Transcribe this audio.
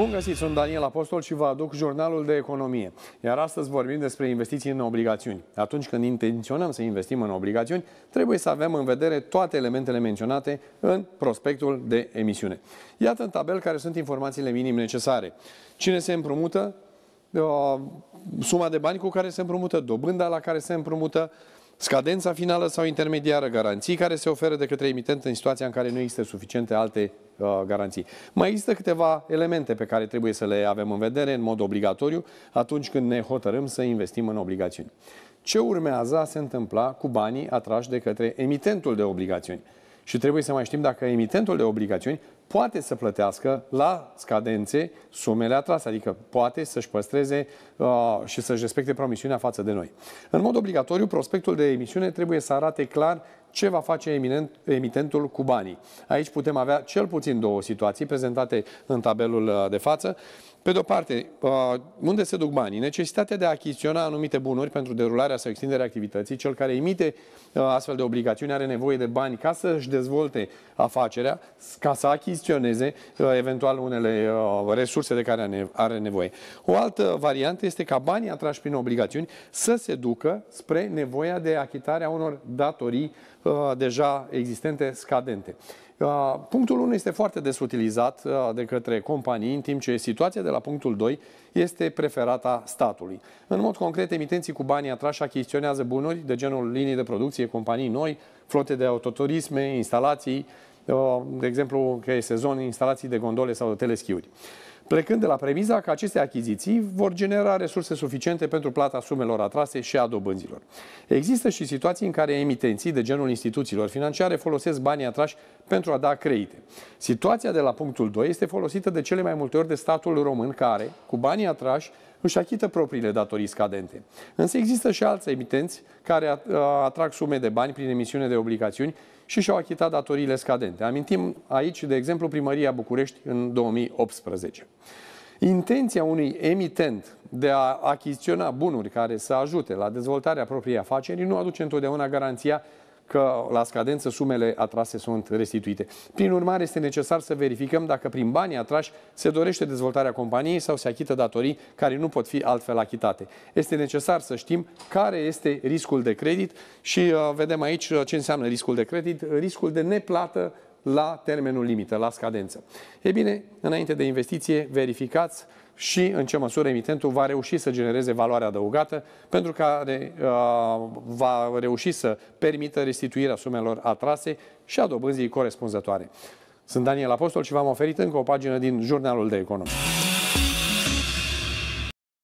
Bun găsit, sunt Daniel Apostol și vă aduc jurnalul de economie. Iar astăzi vorbim despre investiții în obligațiuni. Atunci când intenționăm să investim în obligațiuni, trebuie să avem în vedere toate elementele menționate în prospectul de emisiune. Iată în tabel care sunt informațiile minim necesare. Cine se împrumută, uh, suma de bani cu care se împrumută, dobânda la care se împrumută, Scadența finală sau intermediară garanții care se oferă de către emitent în situația în care nu există suficiente alte uh, garanții. Mai există câteva elemente pe care trebuie să le avem în vedere în mod obligatoriu atunci când ne hotărâm să investim în obligațiuni. Ce urmează a se întâmpla cu banii atrași de către emitentul de obligațiuni? Și trebuie să mai știm dacă emitentul de obligațiuni poate să plătească la scadențe sumele atrase, adică poate să-și păstreze uh, și să-și respecte promisiunea față de noi. În mod obligatoriu, prospectul de emisiune trebuie să arate clar ce va face eminent, emitentul cu banii. Aici putem avea cel puțin două situații prezentate în tabelul uh, de față. Pe de-o parte, uh, unde se duc banii? Necesitatea de a achiziționa anumite bunuri pentru derularea sau extinderea activității. Cel care emite uh, astfel de obligațiuni are nevoie de bani ca să-și dezvolte afacerea, ca să achiziționeze achiziționeze uh, eventual unele uh, resurse de care are nevoie. O altă variantă este ca banii atrași prin obligațiuni să se ducă spre nevoia de achitare a unor datorii uh, deja existente, scadente. Punctul 1 este foarte des utilizat de către companii, în timp ce situația de la punctul 2 este preferata statului. În mod concret, emitenții cu banii atrași achiziționează bunuri de genul linii de producție, companii noi, flote de autoturisme, instalații, Uh, de exemplu, că e sezon instalații de gondole sau de teleschiuri. Plecând de la premiza că aceste achiziții vor genera resurse suficiente pentru plata sumelor atrase și a dobânzilor. Există și situații în care emitenții de genul instituțiilor financiare folosesc banii atrași pentru a da credite. Situația de la punctul 2 este folosită de cele mai multe ori de statul român care, cu banii atrași, își achită propriile datorii scadente. Însă există și alți emitenți care atrag sume de bani prin emisiune de obligațiuni și și-au achitat datoriile scadente. Amintim aici, de exemplu, primăria București în 2018. Intenția unui emitent de a achiziționa bunuri care să ajute la dezvoltarea propriei afaceri nu aduce întotdeauna garanția că la scadență sumele atrase sunt restituite. Prin urmare, este necesar să verificăm dacă prin banii atrași se dorește dezvoltarea companiei sau se achită datorii care nu pot fi altfel achitate. Este necesar să știm care este riscul de credit și uh, vedem aici uh, ce înseamnă riscul de credit, riscul de neplată la termenul limită, la scadență. E bine, înainte de investiție, verificați și în ce măsură emitentul va reuși să genereze valoare adăugată pentru care uh, va reuși să permită restituirea sumelor atrase și a dobânzii corespunzătoare. Sunt Daniel Apostol și v-am oferit încă o pagină din Jurnalul de Economie.